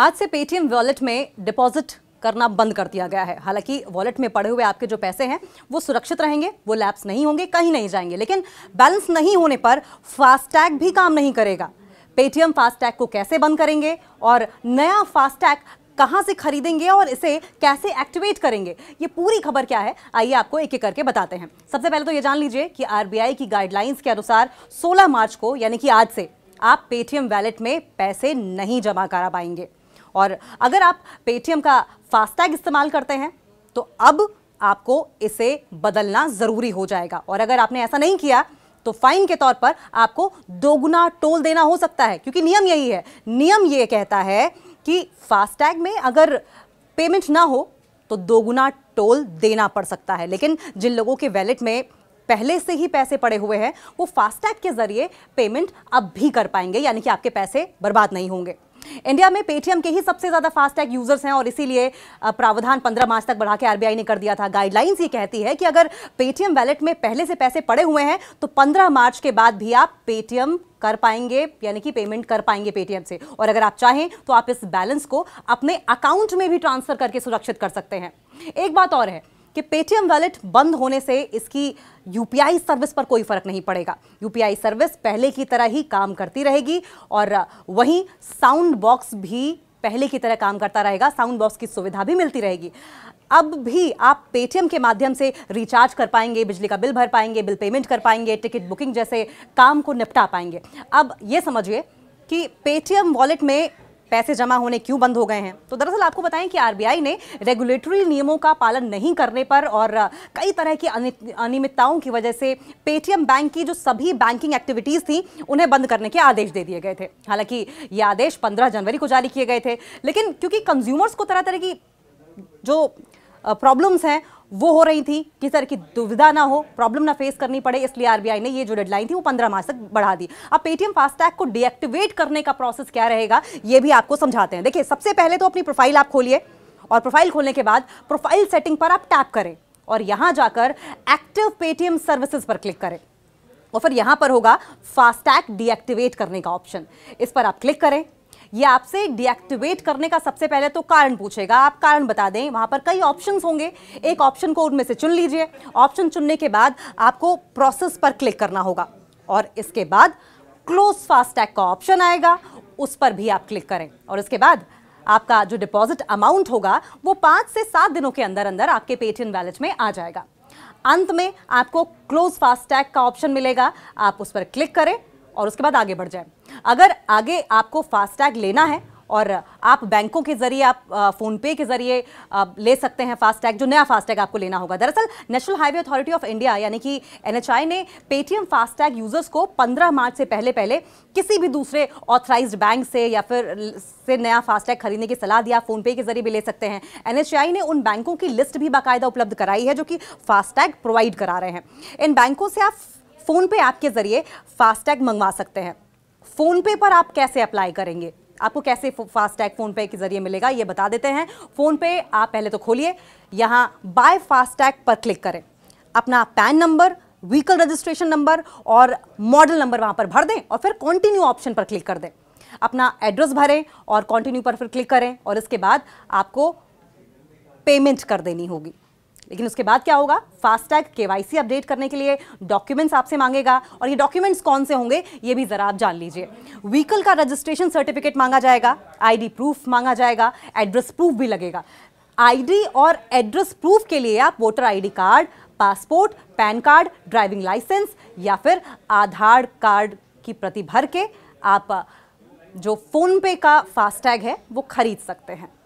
आज से Paytm wallet में डिपॉजिट करना बंद कर दिया गया है हालांकि वॉलेट में पड़े हुए आपके जो पैसे हैं वो सुरक्षित रहेंगे वो लैप्स नहीं होंगे कहीं नहीं जाएंगे लेकिन बैलेंस नहीं होने पर फास्टैग भी काम नहीं करेगा पेटीएम फास्टैग को कैसे बंद करेंगे और नया फास्टैग कहाँ से खरीदेंगे और इसे कैसे एक्टिवेट करेंगे ये पूरी खबर क्या है आइए आपको एक एक करके बताते हैं सबसे पहले तो ये जान लीजिए कि आरबीआई की गाइडलाइंस के अनुसार 16 मार्च को यानी कि आज से आप पेटीएम वैलेट में पैसे नहीं जमा करा पाएंगे और अगर आप पेटीएम का फास्टैग इस्तेमाल करते हैं तो अब आपको इसे बदलना ज़रूरी हो जाएगा और अगर आपने ऐसा नहीं किया तो फाइन के तौर पर आपको दोगुना टोल देना हो सकता है क्योंकि नियम यही है नियम ये कहता है कि फास्टैग में अगर पेमेंट ना हो तो दोगुना टोल देना पड़ सकता है लेकिन जिन लोगों के वैलेट में पहले से ही पैसे पड़े हुए हैं वो फास्टैग के ज़रिए पेमेंट अब भी कर पाएंगे यानी कि आपके पैसे बर्बाद नहीं होंगे इंडिया में पेटीएम के ही सबसे ज़्यादा फास्टैग यूज़र्स हैं और इसीलिए प्रावधान पंद्रह मार्च तक बढ़ा के आरबीआई ने कर दिया था गाइडलाइंस ये कहती है कि अगर पेटीएम वैलेट में पहले से पैसे पड़े हुए हैं तो पंद्रह मार्च के बाद भी आप पेटीएम कर पाएंगे यानी कि पेमेंट कर पाएंगे पेटीएम से और अगर आप चाहें तो आप इस बैलेंस को अपने अकाउंट में भी ट्रांसफर करके सुरक्षित कर सकते हैं एक बात और है कि पेटीएम वॉलेट बंद होने से इसकी यूपीआई सर्विस पर कोई फर्क नहीं पड़ेगा यूपीआई सर्विस पहले की तरह ही काम करती रहेगी और वहीं साउंड बॉक्स भी पहले की तरह काम करता रहेगा साउंड बॉक्स की सुविधा भी मिलती रहेगी अब भी आप पेटीएम के माध्यम से रिचार्ज कर पाएंगे बिजली का बिल भर पाएंगे बिल पेमेंट कर पाएंगे टिकट बुकिंग जैसे काम को निपटा पाएंगे अब ये समझिए कि पेटीएम वॉलेट में पैसे जमा होने क्यों बंद हो गए हैं तो दरअसल आपको बताएं कि आरबीआई ने रेगुलेटरी नियमों का पालन नहीं करने पर और कई तरह की अनियमितताओं की वजह से पेटीएम बैंक की जो सभी बैंकिंग एक्टिविटीज़ थी उन्हें बंद करने के आदेश दे दिए गए थे हालांकि ये आदेश पंद्रह जनवरी को जारी किए गए थे लेकिन क्योंकि कंज्यूमर्स को तरह तरह की जो प्रॉब्लम्स हैं वो हो रही थी कि सर की दुविधा ना हो प्रॉब्लम ना फेस करनी पड़े इसलिए आरबीआई ने ये जो डेडलाइन थी वो पंद्रह मार्च तक बढ़ा दी अब पेटीएम फास्टैग को डीएक्टिवेट करने का प्रोसेस क्या रहेगा ये भी आपको समझाते हैं देखिए सबसे पहले तो अपनी प्रोफाइल आप खोलिए और प्रोफाइल खोलने के बाद प्रोफाइल सेटिंग पर आप टैप करें और यहाँ जाकर एक्टिव पेटीएम सर्विसेज पर क्लिक करें और फिर यहाँ पर होगा फास्टैग डीएक्टिवेट करने का ऑप्शन इस पर आप क्लिक करें ये आपसे डीएक्टिवेट करने का सबसे पहले तो कारण पूछेगा आप कारण बता दें वहाँ पर कई ऑप्शन होंगे एक ऑप्शन को उनमें से चुन लीजिए ऑप्शन चुनने के बाद आपको प्रोसेस पर क्लिक करना होगा और इसके बाद क्लोज फास्टैग का ऑप्शन आएगा उस पर भी आप क्लिक करें और इसके बाद आपका जो डिपॉजिट अमाउंट होगा वो पाँच से सात दिनों के अंदर अंदर आपके पेटीएम वैलेट में आ जाएगा अंत में आपको क्लोज फास्टैग का ऑप्शन मिलेगा आप उस पर क्लिक करें और उसके बाद आगे बढ़ जाए अगर आगे आपको फास्टैग लेना है और आप बैंकों के जरिए आप फ़ोनपे के जरिए ले सकते हैं फास्टैग जो नया फास्टैग आपको लेना होगा दरअसल national highway authority of India यानी कि एनएचआई ने पेटीएम फास्टैग यूज़र्स को 15 मार्च से पहले पहले किसी भी दूसरे ऑथराइज बैंक से या फिर से नया फास्टैग खरीदने की सलाह दिया फ़ोनपे के जरिए भी ले सकते हैं एन ने उन बैंकों की लिस्ट भी बाकायदा उपलब्ध कराई है जो कि फास्टैग प्रोवाइड करा रहे हैं इन बैंकों से आप फ़ोनपे ऐप के ज़रिए फास्टैग मंगवा सकते हैं फ़ोनपे पर आप कैसे अप्लाई करेंगे आपको कैसे फास्टैग फ़ोनपे के ज़रिए मिलेगा ये बता देते हैं फ़ोनपे आप पहले तो खोलिए यहाँ बाय फास्टैग पर क्लिक करें अपना PAN number vehicle registration number और मॉडल नंबर वहाँ पर भर दें और फिर कॉन्टिन्यू ऑप्शन पर क्लिक कर दें अपना एड्रेस भरें और कॉन्टिन्यू पर फिर क्लिक करें और इसके बाद आपको पेमेंट कर देनी होगी लेकिन उसके बाद क्या होगा फास्टैग केवाईसी अपडेट करने के लिए डॉक्यूमेंट्स आपसे मांगेगा और ये डॉक्यूमेंट्स कौन से होंगे ये भी ज़रा आप जान लीजिए व्हीकल का रजिस्ट्रेशन सर्टिफिकेट मांगा जाएगा आईडी प्रूफ मांगा जाएगा एड्रेस प्रूफ भी लगेगा आईडी और एड्रेस प्रूफ के लिए आप voter ID card passport PAN card driving licence या फिर आधार कार्ड की प्रति भर के आप जो फ़ोन पे का फास्टैग है वो खरीद सकते हैं